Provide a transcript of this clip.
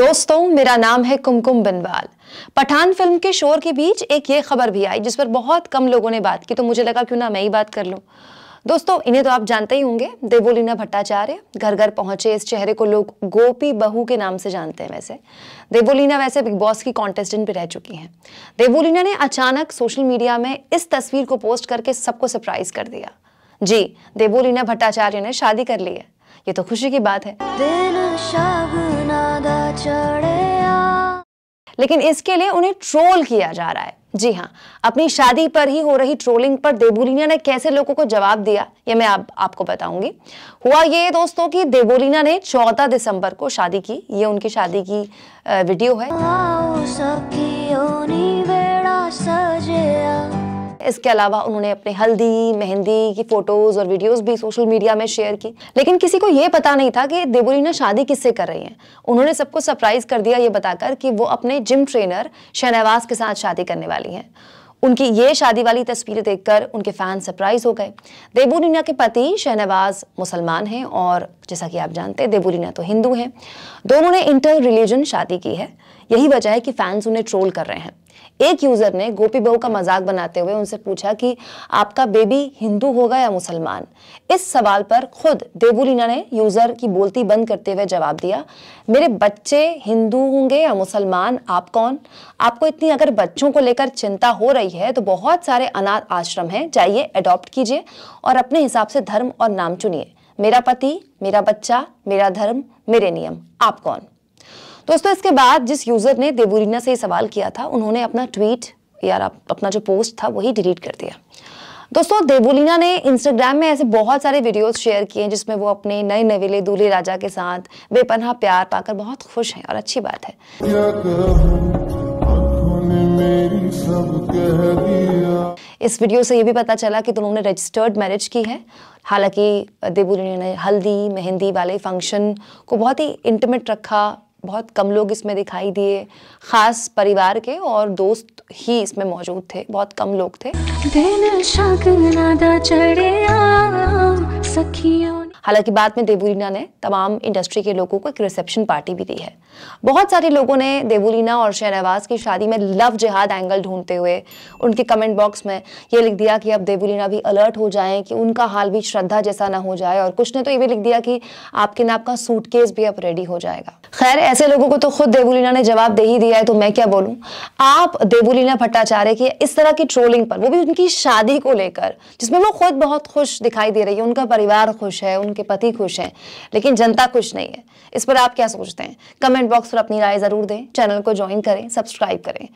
दोस्तों मेरा नाम है कुमकुम बनवाल पठान फिल्म के शोर के बीच एक ये खबर भी आई जिस पर बहुत कम लोगों ने बात की तो मुझे लगा क्यों ना मैं ही बात कर लूँ दोस्तों इन्हें तो आप जानते ही होंगे देवोलीना भट्टाचार्य घर घर पहुंचे इस चेहरे को लोग गोपी बहू के नाम से जानते हैं वैसे देवोलीना वैसे बिग बॉस की कॉन्टेस्टेंट भी रह चुकी हैं देवोलीना ने अचानक सोशल मीडिया में इस तस्वीर को पोस्ट करके सबको सरप्राइज कर दिया जी देवोलीना भट्टाचार्य ने शादी कर ली है ये तो खुशी की बात है लेकिन इसके लिए उन्हें ट्रोल किया जा रहा है जी हाँ अपनी शादी पर ही हो रही ट्रोलिंग पर देबोलिना ने कैसे लोगों को जवाब दिया ये मैं आप, आपको बताऊंगी हुआ ये दोस्तों कि देबोलिना ने 14 दिसंबर को शादी की ये उनकी शादी की वीडियो है इसके अलावा उन्होंने अपने हल्दी मेहंदी की फोटोज और वीडियोज भी सोशल मीडिया में शेयर की लेकिन किसी को ये पता नहीं था कि देबोरीना शादी किससे कर रही हैं उन्होंने सबको सरप्राइज कर दिया ये बताकर कि वो अपने जिम ट्रेनर शहनवाज के साथ शादी करने वाली हैं उनकी ये शादी वाली तस्वीरें देखकर उनके फैन सरप्राइज हो गए देबोरीना के पति शहनवाज मुसलमान हैं और जैसा कि आप जानते हैं देबोरीना तो हिंदू हैं दोनों ने इंटर रिलीजन शादी की है यही वजह है कि फैंस उन्हें ट्रोल कर रहे हैं एक यूजर ने गोपी बहू का मजाक बनाते हुए उनसे पूछा कि आपका बेबी हिंदू होगा या मुसलमान इस सवाल पर खुद देवुलीना ने यूजर की बोलती बंद करते हुए जवाब दिया मेरे बच्चे हिंदू होंगे या मुसलमान आप कौन आपको इतनी अगर बच्चों को लेकर चिंता हो रही है तो बहुत सारे अनाथ आश्रम हैं जाइए अडॉप्ट कीजिए और अपने हिसाब से धर्म और नाम चुनिए मेरा पति मेरा बच्चा मेरा धर्म मेरे नियम आप कौन तो दोस्तों इसके बाद जिस यूज़र ने देवोरीना से सवाल किया था उन्होंने अपना ट्वीट या अपना जो पोस्ट था वही डिलीट कर दिया दोस्तों देवोलीना ने इंस्टाग्राम में ऐसे बहुत सारे वीडियोस शेयर किए हैं जिसमें वो अपने नए नवेले दूल्हे राजा के साथ बेपनहा प्यार पाकर बहुत खुश हैं और अच्छी बात है इस वीडियो से ये भी पता चला कि दोनों ने रजिस्टर्ड मैरिज की है हालांकि देवोलीना ने हल्दी मेहंदी वाले फंक्शन को बहुत ही इंटीमेट रखा बहुत कम लोग इसमें दिखाई दिए खास परिवार के और दोस्त ही इसमें मौजूद थे बहुत कम लोग थे हालांकि बाद में देवुलीना ने तमाम इंडस्ट्री के लोगों को एक रिसेप्शन पार्टी भी दी है बहुत सारे लोगों ने देवुलीना और शहनवाज की शादी में लव जिहाद एंगल ढूंढते हुए उनके कमेंट बॉक्स में ये लिख दिया कि अब देवुलीना भी अलर्ट हो जाएं कि उनका हाल भी श्रद्धा जैसा ना हो जाए और कुछ ने तो ये भी लिख दिया कि आपके नाप का सूटकेस भी अब रेडी हो जाएगा खैर ऐसे लोगों को तो खुद देवुलीना ने जवाब दे ही दिया है तो मैं क्या बोलूँ आप देवुलीना भट्टाचार्य की इस तरह की ट्रोलिंग पर वो भी उनकी शादी को लेकर जिसमें वो खुद बहुत खुश दिखाई दे रही है उनका परिवार खुश है उनके पति खुश हैं लेकिन जनता खुश नहीं है इस पर आप क्या सोचते हैं कमेंट बॉक्स पर अपनी राय ज़रूर दें चैनल को ज्वाइन करें सब्सक्राइब करें